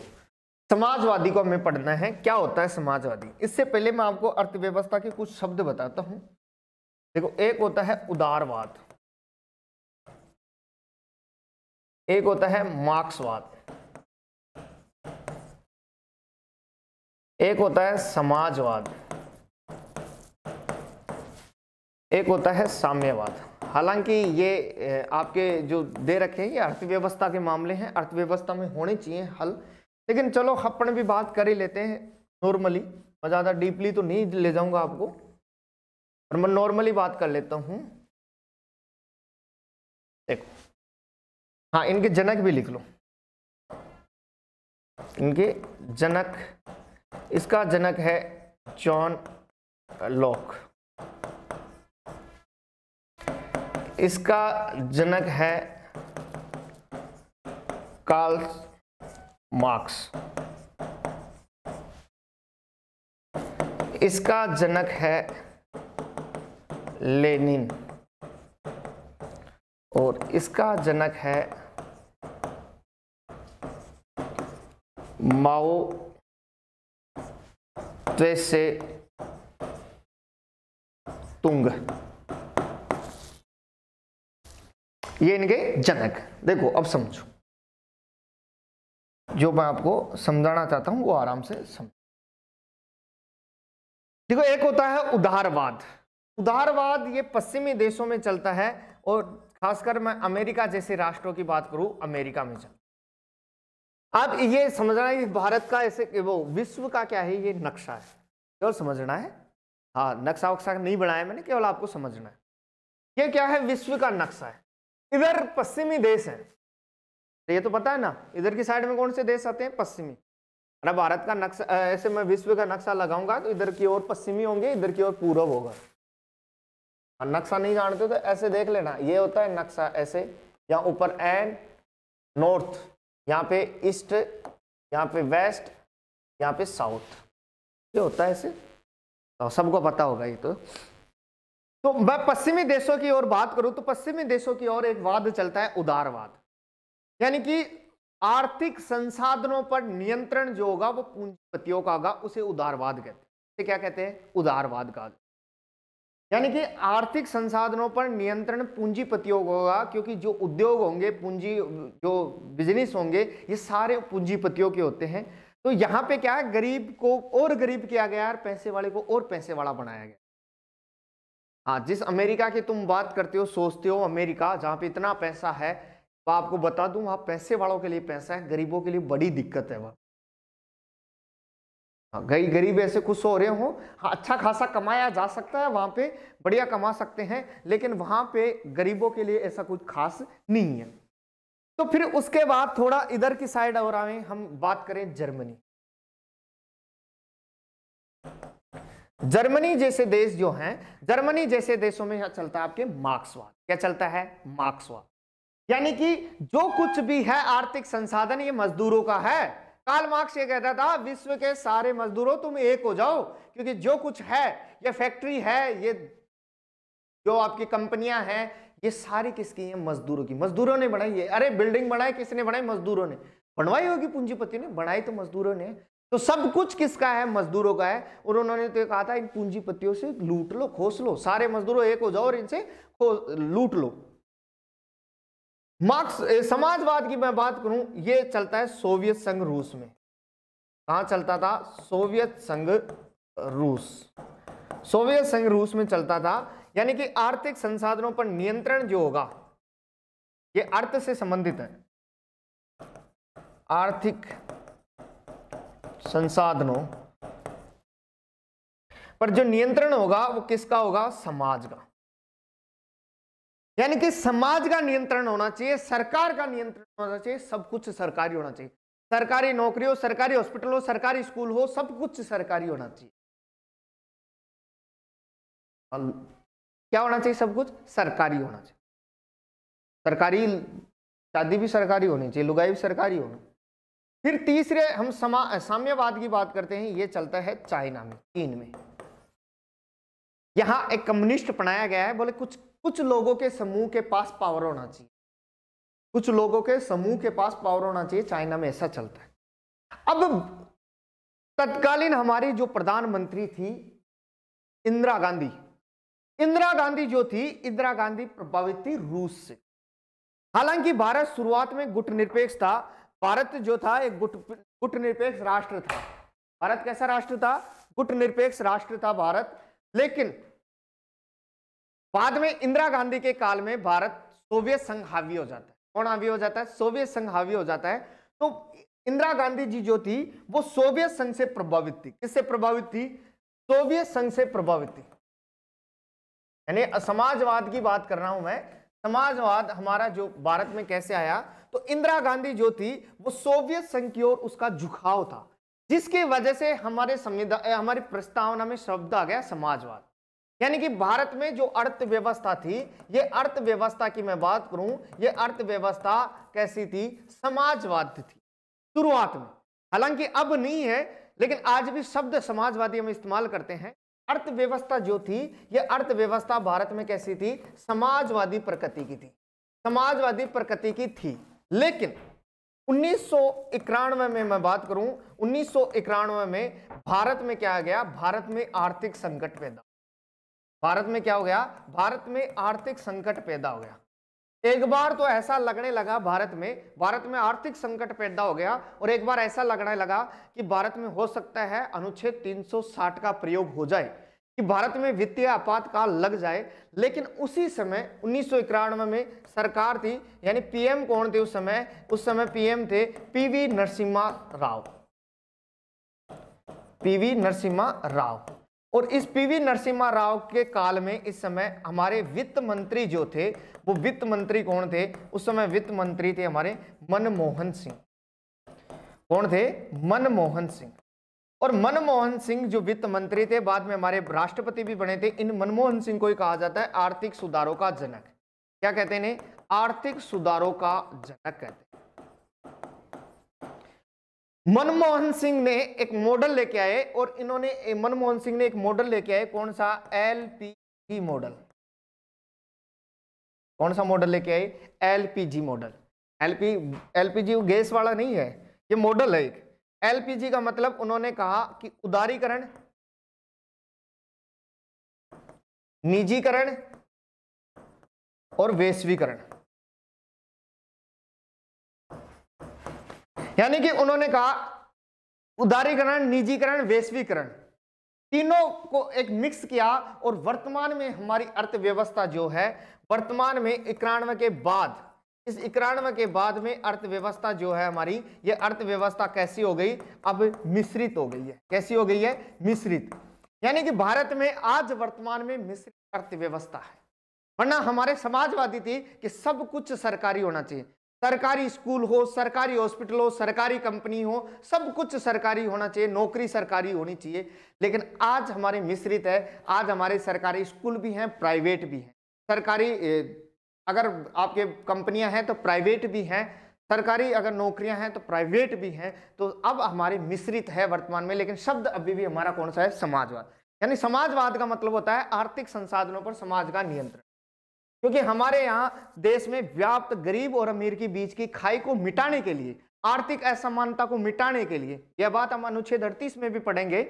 समाजवादी को हमें पढ़ना है क्या होता है समाजवादी इससे पहले मैं आपको अर्थव्यवस्था के कुछ शब्द बताता हूं देखो एक होता है उदारवाद एक होता है मार्क्सवाद एक होता है समाजवाद एक होता है साम्यवाद हालांकि ये आपके जो दे रखे हैं ये अर्थव्यवस्था के मामले हैं अर्थव्यवस्था में होने चाहिए हल लेकिन चलो खप्पड़ भी बात कर ही लेते हैं नॉर्मली मैं ज़्यादा डीपली तो नहीं ले जाऊँगा आपको और मैं नॉर्मली बात कर लेता हूँ देखो हाँ इनके जनक भी लिख लो इनके जनक इसका जनक है जॉन लॉक इसका जनक है कार्ल मार्क्स इसका जनक है लेनिन और इसका जनक है माओ से तुंग ये इनके जनक देखो अब समझो जो मैं आपको समझाना चाहता हूं वो आराम से समझ देखो एक होता है उदारवाद उदारवाद ये पश्चिमी देशों में चलता है और खासकर मैं अमेरिका जैसे राष्ट्रों की बात करूं अमेरिका में चलता अब ये समझना है भारत का ऐसे वो विश्व का क्या है ये नक्शा है केवल समझना है हाँ नक्शा वक्शा नहीं बनाया मैंने केवल आपको समझना है ये क्या है विश्व का नक्शा है इधर पश्चिमी देश है तो ये तो पता है ना इधर की साइड में कौन से देश आते हैं पश्चिमी अरे भारत का नक्शा ऐसे मैं विश्व का नक्शा लगाऊंगा तो इधर की ओर पश्चिमी होंगे इधर की ओर पूर्व होगा और नक्शा नहीं जानते तो ऐसे देख लेना ये होता है नक्शा ऐसे यहाँ ऊपर एंड नॉर्थ यहाँ पे ईस्ट यहाँ पे वेस्ट यहाँ पे साउथ ये होता है ऐसे तो सबको पता होगा ये तो तो मैं पश्चिमी देशों की ओर बात करूं तो पश्चिमी देशों की ओर एक वाद चलता है उदारवाद यानी कि आर्थिक संसाधनों पर नियंत्रण जो होगा वो पूंजीपतियों का होगा उसे उदारवाद कहते हैं क्या कहते हैं उदारवाद का यानी कि आर्थिक संसाधनों पर नियंत्रण पूंजीपतियों का होगा क्योंकि जो उद्योग होंगे पूंजी जो बिजनेस होंगे ये सारे पूंजीपतियों के होते हैं तो यहाँ पे क्या है गरीब को और गरीब किया गया और पैसे वाले को और पैसे वाला बनाया गया हाँ जिस अमेरिका की तुम बात करते हो सोचते हो अमेरिका जहाँ पे इतना पैसा है तो आपको बता दूं वहाँ पैसे वालों के लिए पैसा है गरीबों के लिए बड़ी दिक्कत है वहाँ गई हाँ, गरीब ऐसे खुश हो रहे हो हाँ अच्छा खासा कमाया जा सकता है वहाँ पे बढ़िया कमा सकते हैं लेकिन वहाँ पे गरीबों के लिए ऐसा कुछ खास नहीं है तो फिर उसके बाद थोड़ा इधर की साइड और आए हम बात करें जर्मनी जर्मनी जैसे देश जो हैं जर्मनी जैसे देशों में चलता है आपके मार्क्सवाद क्या चलता है मार्क्सवाद यानी कि जो कुछ भी है आर्थिक संसाधन ये मजदूरों का है काल मार्क्स ये कहता था विश्व के सारे मजदूरों तुम एक हो जाओ क्योंकि जो कुछ है ये फैक्ट्री है ये जो आपकी कंपनियां हैं ये सारी किसकी है मजदूरों की मजदूरों ने बनाई है अरे बिल्डिंग बनाई किसने बनाई मजदूरों ने बनवाई होगी पूंजीपति ने बनाई तो मजदूरों ने तो सब कुछ किसका है मजदूरों का है और उन्होंने तो कहा था इन पूंजीपतियों से लूट लो खोस लो सारे मजदूरों एक हो जाओ और इनसे लूट लो मार्क्स समाजवाद की मैं बात करूं ये चलता है सोवियत संघ रूस में कहा चलता था सोवियत संघ रूस सोवियत संघ रूस में चलता था यानी कि आर्थिक संसाधनों पर नियंत्रण जो होगा ये अर्थ से संबंधित है आर्थिक संसाधनों पर जो नियंत्रण होगा वो किसका होगा समाज का यानी कि समाज का नियंत्रण होना चाहिए सरकार का नियंत्रण होना चाहिए सब कुछ सरकारी होना चाहिए सरकारी नौकरी हो सरकारी हॉस्पिटल हो सरकारी स्कूल हो सब कुछ सरकारी होना चाहिए क्या होना चाहिए सब कुछ सरकारी होना चाहिए सरकारी शादी भी सरकारी होनी चाहिए लुगाई भी सरकारी होना फिर तीसरे हम समा साम्यवाद की बात करते हैं ये चलता है चाइना में चीन में यहाँ एक कम्युनिस्ट बनाया गया है बोले कुछ कुछ लोगों के समूह के पास पावर होना चाहिए कुछ लोगों के समूह के पास पावर होना चाहिए चाइना में ऐसा चलता है अब तत्कालीन हमारी जो प्रधानमंत्री थी इंदिरा गांधी इंदिरा गांधी जो थी इंदिरा गांधी प्रभावित थी रूस से हालांकि भारत शुरुआत में गुट निरपेक्ष था भारत जो था एक गुट गुट निरपेक्ष राष्ट्र था भारत कैसा राष्ट्र था गुट निरपेक्ष राष्ट्र था भारत लेकिन बाद में इंदिरा गांधी के काल में भारत सोवियत संघ हावी हो जाता है कौन हावी हो जाता है सोवियत संघ हावी हो जाता है तो इंदिरा गांधी जी जो थी वो सोवियत संघ से प्रभावित थी किससे प्रभावित थी सोवियत संघ से प्रभावित थी यानी समाजवाद की बात कर रहा हूं मैं समाजवाद हमारा जो भारत में कैसे आया तो इंदिरा गांधी जो थी वो सोवियत संघ की ओर उसका झुकाव था जिसकी वजह से हमारे संविधान हमारी प्रस्तावना में शब्द आ गया समाजवाद यानी कि भारत में जो अर्थव्यवस्था थी ये अर्थव्यवस्था की मैं बात करूं ये अर्थव्यवस्था कैसी थी समाजवाद थी शुरुआत में हालांकि अब नहीं है लेकिन आज भी शब्द समाजवादी हम इस्तेमाल करते हैं अर्थव्यवस्था जो थी ये अर्थव्यवस्था भारत में कैसी थी समाजवादी प्रकृति की थी समाजवादी प्रकृति की थी लेकिन उन्नीस में मैं बात करूं उन्नीस में भारत में क्या आ गया भारत में आर्थिक संकट पैदा भारत में क्या हो गया भारत में आर्थिक संकट पैदा हो गया एक बार तो ऐसा लगने लगा भारत में भारत में आर्थिक संकट पैदा हो गया और एक बार ऐसा लगने लगा कि भारत में हो सकता है अनुच्छेद 360 का प्रयोग हो जाए कि भारत में वित्तीय आपातकाल लग जाए लेकिन उसी समय उन्नीस में सरकार थी यानी पीएम कौन थे उस समय उस समय पीएम थे पीवी नरसिम्हा राव पीवी नरसिम्हा राव और इस पीवी नरसिम्हा राव के काल में इस समय हमारे वित्त मंत्री जो थे वो वित्त मंत्री कौन थे उस समय वित्त मंत्री थे हमारे मनमोहन सिंह कौन थे मनमोहन सिंह और मनमोहन सिंह जो वित्त मंत्री थे बाद में हमारे राष्ट्रपति भी बने थे इन मनमोहन सिंह को ही कहा जाता है आर्थिक सुधारों का जनक क्या कहते हैं आर्थिक सुधारों का जनक कहते मनमोहन सिंह ने एक मॉडल लेके आए और इन्होंने मनमोहन सिंह ने एक मॉडल लेके आए कौन सा एल मॉडल कौन सा मॉडल लेके आए LPG model LP LPG gas वाला नहीं है ये मॉडल है एक एलपीजी का मतलब उन्होंने कहा कि उदारीकरण निजीकरण और वैश्वीकरण यानी कि उन्होंने कहा उदारीकरण निजीकरण वैश्वीकरण तीनों को एक मिक्स किया और वर्तमान में हमारी अर्थव्यवस्था जो है वर्तमान में इक्यानवे के बाद इस इक्यानवे के बाद में अर्थव्यवस्था जो है हमारी ये अर्थव्यवस्था कैसी हो गई अब मिश्रित हो गई है कैसी हो गई है मिश्रित यानी कि भारत में आज वर्तमान में मिश्रित अर्थव्यवस्था है वरना हमारे समाजवादी थी कि सब कुछ सरकारी होना चाहिए सरकारी स्कूल हो सरकारी हॉस्पिटल हो सरकारी कंपनी हो सब कुछ सरकारी होना चाहिए नौकरी सरकारी होनी चाहिए लेकिन आज हमारे मिश्रित है आज हमारे सरकारी स्कूल भी हैं प्राइवेट भी हैं सरकारी अगर आपके कंपनियां हैं तो प्राइवेट भी हैं सरकारी अगर नौकरियां हैं तो प्राइवेट भी हैं तो अब हमारे मिश्रित है वर्तमान में लेकिन शब्द अभी भी हमारा कौन सा है समाजवाद यानी समाजवाद का मतलब होता है आर्थिक संसाधनों पर समाज का नियंत्रण क्योंकि हमारे यहाँ देश में व्याप्त गरीब और अमीर के बीच की खाई को मिटाने के लिए आर्थिक असमानता को मिटाने के लिए यह बात हम अनुच्छेद अड़तीस में भी पढ़ेंगे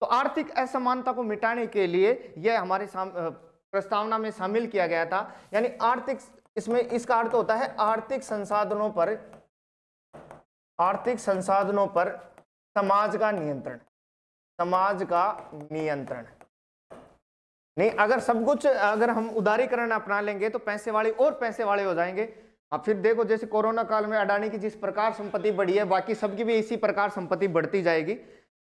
तो आर्थिक असमानता को मिटाने के लिए यह हमारे प्रस्तावना में शामिल किया गया था यानी आर्थिक इसमें इसका अर्थ होता है आर्थिक संसाधनों पर आर्थिक संसाधनों पर समाज का नियंत्रण समाज का नियंत्रण नहीं अगर सब कुछ अगर हम उदारीकरण अपना लेंगे तो पैसे वाले और पैसे वाले हो जाएंगे अब फिर देखो जैसे कोरोना काल में अडानी की जिस प्रकार संपत्ति बढ़ी है बाकी सबकी भी इसी प्रकार संपत्ति बढ़ती जाएगी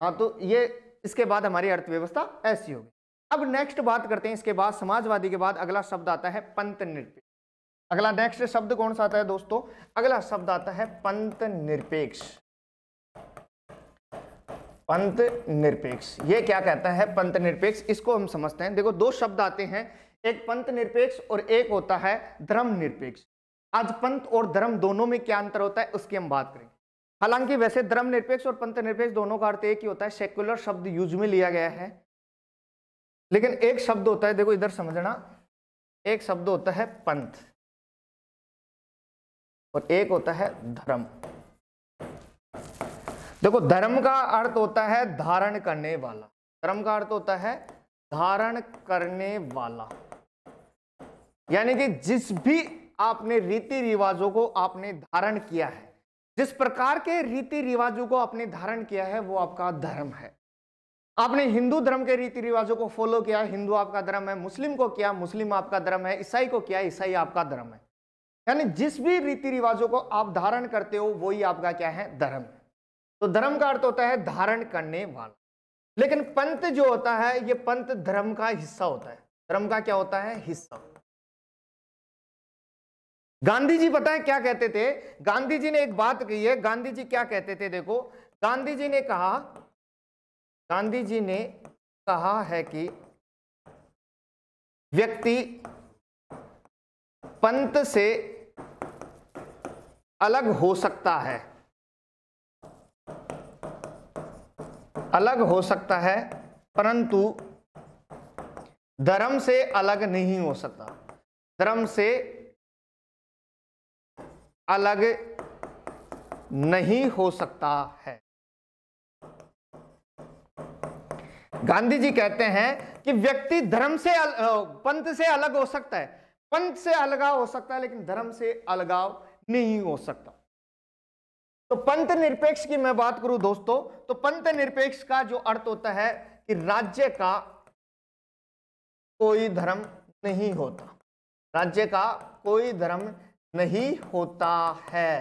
हाँ तो ये इसके बाद हमारी अर्थव्यवस्था ऐसी होगी अब नेक्स्ट बात करते हैं इसके बाद समाजवादी के बाद अगला शब्द आता है पंत निरपेक्ष अगला नेक्स्ट शब्द कौन सा आता है दोस्तों अगला शब्द आता है पंथ निरपेक्ष पंत निरपेक्ष ये क्या कहता है पंथ निरपेक्ष इसको हम समझते हैं देखो दो शब्द आते हैं एक पंथ निरपेक्ष और एक होता है धर्म निरपेक्ष आज पंथ और धर्म दोनों में क्या अंतर होता है उसकी हम बात करेंगे हालांकि वैसे धर्म निरपेक्ष और पंथ निरपेक्ष दोनों का अर्थ एक ही होता है सेक्युलर शब्द यूज में लिया गया है लेकिन एक शब्द होता है देखो इधर समझना एक शब्द होता है पंथ और एक होता है धर्म देखो धर्म का अर्थ होता है धारण करने वाला धर्म का अर्थ होता है धारण करने वाला यानी कि जिस भी आपने रीति रिवाजों को आपने धारण किया है जिस प्रकार के रीति रिवाजों को आपने धारण किया है वो आपका धर्म है आपने हिंदू धर्म के रीति रिवाजों को फॉलो किया हिंदू आपका धर्म है मुस्लिम को किया मुस्लिम आपका धर्म है ईसाई को किया ईसाई आपका धर्म है यानी जिस भी रीति रिवाजों को आप धारण करते हो वही आपका क्या है धर्म है तो धर्म का अर्थ होता है धारण करने वाला लेकिन पंथ जो होता है ये पंथ धर्म का हिस्सा होता है धर्म का क्या होता है हिस्सा गांधी जी पता है क्या कहते थे गांधी जी ने एक बात कही है गांधी जी क्या कहते थे देखो गांधी जी ने कहा गांधी जी ने कहा है कि व्यक्ति पंथ से अलग हो सकता है अलग हो सकता है परंतु धर्म से अलग नहीं हो सकता धर्म से अलग नहीं हो सकता है गांधी जी कहते हैं कि व्यक्ति धर्म से पंथ से अलग हो सकता है पंथ से अलगाव हो सकता है लेकिन धर्म से अलगाव नहीं हो सकता तो पंथ निरपेक्ष की मैं बात करूं दोस्तों तो पंथ निरपेक्ष का जो अर्थ होता है कि राज्य का कोई धर्म नहीं होता राज्य का कोई धर्म नहीं होता है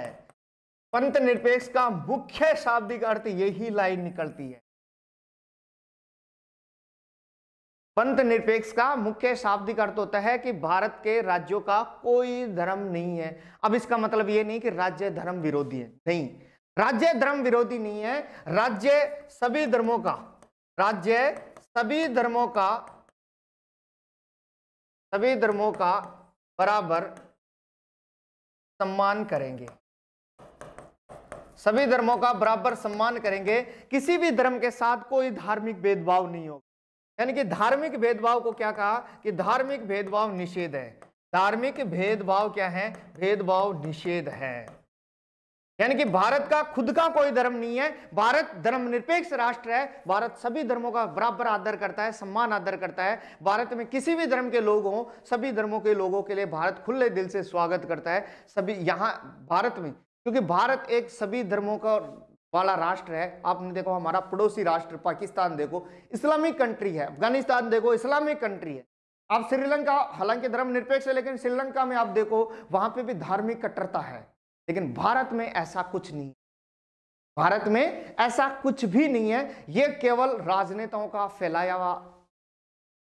पंथ निरपेक्ष का मुख्य शाब्दिक अर्थ यही लाइन निकलती है पंथ निरपेक्ष का मुख्य शाब्दिक अर्थ होता है कि भारत के राज्यों का कोई धर्म नहीं है अब इसका मतलब ये नहीं कि राज्य धर्म विरोधी है नहीं राज्य धर्म विरोधी नहीं है राज्य सभी धर्मों का राज्य सभी धर्मों का सभी धर्मों का बराबर सम्मान करेंगे सभी धर्मों का बराबर सम्मान करेंगे किसी भी धर्म के साथ कोई धार्मिक भेदभाव नहीं होगा यानी कि धार्मिक भेदभाव को क्या कहा कि धार्मिक भेदभाव निषेध है धार्मिक भेदभाव क्या है भेदभाव निषेध है यानी कि भारत का खुद का कोई धर्म नहीं है भारत धर्म निरपेक्ष राष्ट्र है भारत सभी धर्मों का बराबर आदर करता है सम्मान आदर करता है भारत में किसी भी धर्म के लोग हों सभी धर्मों के लोगों के लिए भारत खुले दिल से स्वागत करता है सभी यहाँ भारत में क्योंकि भारत एक सभी धर्मों का वाला राष्ट्र है आपने देखो हमारा पड़ोसी राष्ट्र पाकिस्तान देखो इस्लामिक कंट्री है अफगानिस्तान देखो इस्लामिक कंट्री है आप श्रीलंका हालांकि धर्म निरपेक्ष है लेकिन श्रीलंका में आप देखो वहां पे भी धार्मिक कट्टरता है लेकिन भारत में ऐसा कुछ नहीं भारत में ऐसा कुछ भी नहीं है यह केवल राजनेताओं का फैलाया हुआ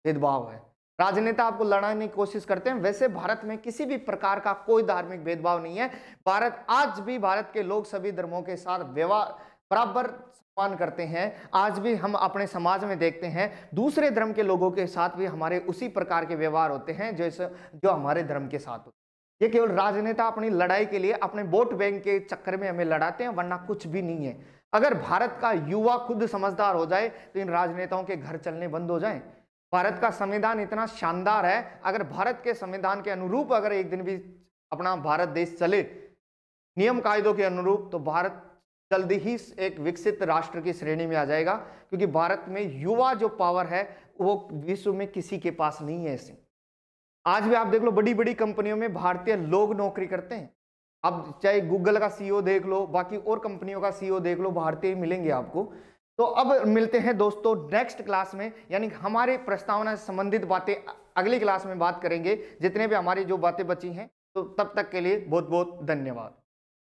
भेदभाव है राजनेता आपको लड़ाने की कोशिश करते हैं वैसे भारत में किसी भी प्रकार का कोई धार्मिक भेदभाव नहीं है भारत आज भी भारत के लोग सभी धर्मों के साथ व्यवहार बराबर सम्मान करते हैं आज भी हम अपने समाज में देखते हैं दूसरे धर्म के लोगों के साथ भी हमारे उसी प्रकार के व्यवहार होते हैं जैसे जो हमारे धर्म के साथ होते ये केवल राजनेता अपनी लड़ाई के लिए अपने वोट बैंक के चक्कर में हमें लड़ाते हैं वरना कुछ भी नहीं है अगर भारत का युवा खुद समझदार हो जाए तो इन राजनेताओं के घर चलने बंद हो जाएं भारत का संविधान इतना शानदार है अगर भारत के संविधान के अनुरूप अगर एक दिन भी अपना भारत देश चले नियम कायदों के अनुरूप तो भारत जल्दी ही एक विकसित राष्ट्र की श्रेणी में आ जाएगा क्योंकि भारत में युवा जो पावर है वो विश्व में किसी के पास नहीं है ऐसे आज भी आप देख लो बड़ी बड़ी कंपनियों में भारतीय लोग नौकरी करते हैं अब चाहे गूगल का सीईओ e देख लो बाकी और कंपनियों का सीईओ e देख लो भारतीय मिलेंगे आपको तो अब मिलते हैं दोस्तों नेक्स्ट क्लास में यानी हमारे प्रस्तावना से संबंधित बातें अगली क्लास में बात करेंगे जितने भी हमारी जो बातें बची हैं तो तब तक के लिए बहुत बहुत धन्यवाद